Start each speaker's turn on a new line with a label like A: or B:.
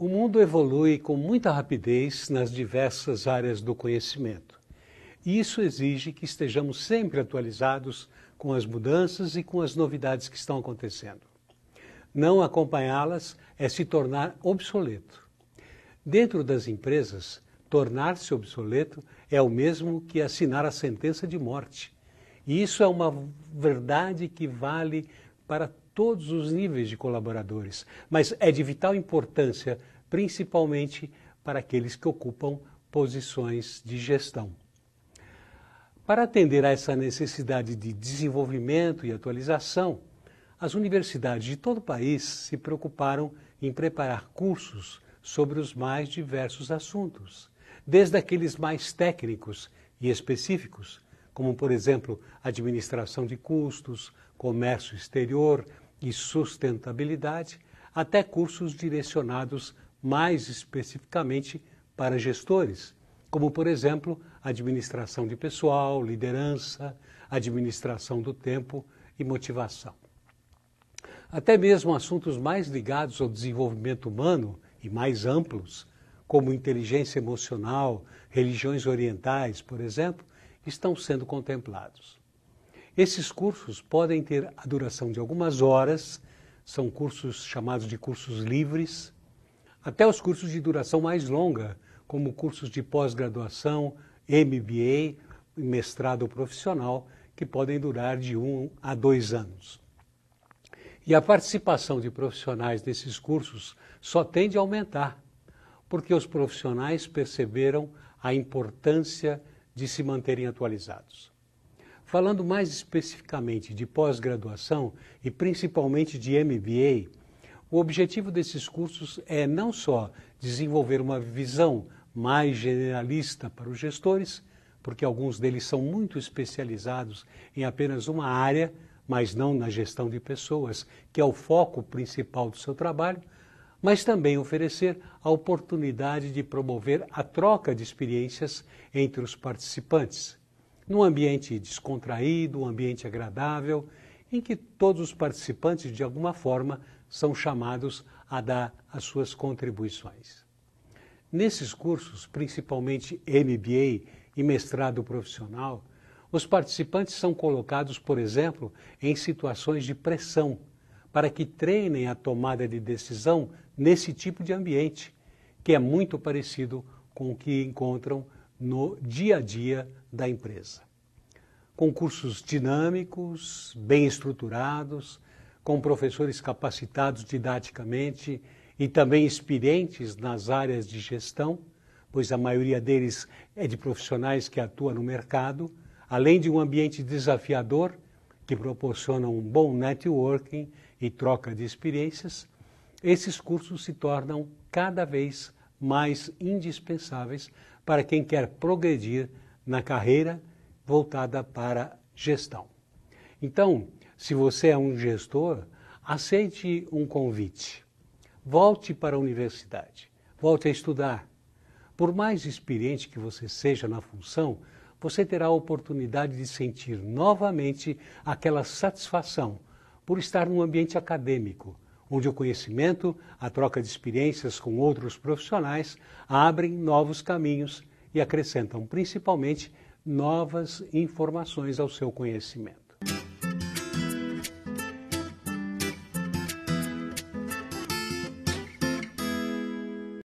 A: O mundo evolui com muita rapidez nas diversas áreas do conhecimento. E isso exige que estejamos sempre atualizados com as mudanças e com as novidades que estão acontecendo. Não acompanhá-las é se tornar obsoleto. Dentro das empresas, tornar-se obsoleto é o mesmo que assinar a sentença de morte. E isso é uma verdade que vale para todos os níveis de colaboradores, mas é de vital importância, principalmente para aqueles que ocupam posições de gestão. Para atender a essa necessidade de desenvolvimento e atualização, as universidades de todo o país se preocuparam em preparar cursos sobre os mais diversos assuntos, desde aqueles mais técnicos e específicos, como, por exemplo, administração de custos, comércio exterior, e sustentabilidade, até cursos direcionados mais especificamente para gestores, como, por exemplo, administração de pessoal, liderança, administração do tempo e motivação. Até mesmo assuntos mais ligados ao desenvolvimento humano e mais amplos, como inteligência emocional, religiões orientais, por exemplo, estão sendo contemplados. Esses cursos podem ter a duração de algumas horas, são cursos chamados de cursos livres, até os cursos de duração mais longa, como cursos de pós-graduação, MBA, mestrado profissional, que podem durar de um a dois anos. E a participação de profissionais nesses cursos só tende a aumentar, porque os profissionais perceberam a importância de se manterem atualizados. Falando mais especificamente de pós-graduação e principalmente de MBA, o objetivo desses cursos é não só desenvolver uma visão mais generalista para os gestores, porque alguns deles são muito especializados em apenas uma área, mas não na gestão de pessoas, que é o foco principal do seu trabalho, mas também oferecer a oportunidade de promover a troca de experiências entre os participantes num ambiente descontraído, um ambiente agradável, em que todos os participantes, de alguma forma, são chamados a dar as suas contribuições. Nesses cursos, principalmente MBA e mestrado profissional, os participantes são colocados, por exemplo, em situações de pressão, para que treinem a tomada de decisão nesse tipo de ambiente, que é muito parecido com o que encontram no dia a dia da empresa. Concursos dinâmicos, bem estruturados, com professores capacitados didaticamente e também experientes nas áreas de gestão, pois a maioria deles é de profissionais que atuam no mercado, além de um ambiente desafiador que proporciona um bom networking e troca de experiências, esses cursos se tornam cada vez mais indispensáveis para quem quer progredir na carreira voltada para gestão. Então, se você é um gestor, aceite um convite. Volte para a universidade, volte a estudar. Por mais experiente que você seja na função, você terá a oportunidade de sentir novamente aquela satisfação por estar num ambiente acadêmico, onde o conhecimento, a troca de experiências com outros profissionais abrem novos caminhos e acrescentam principalmente novas informações ao seu conhecimento.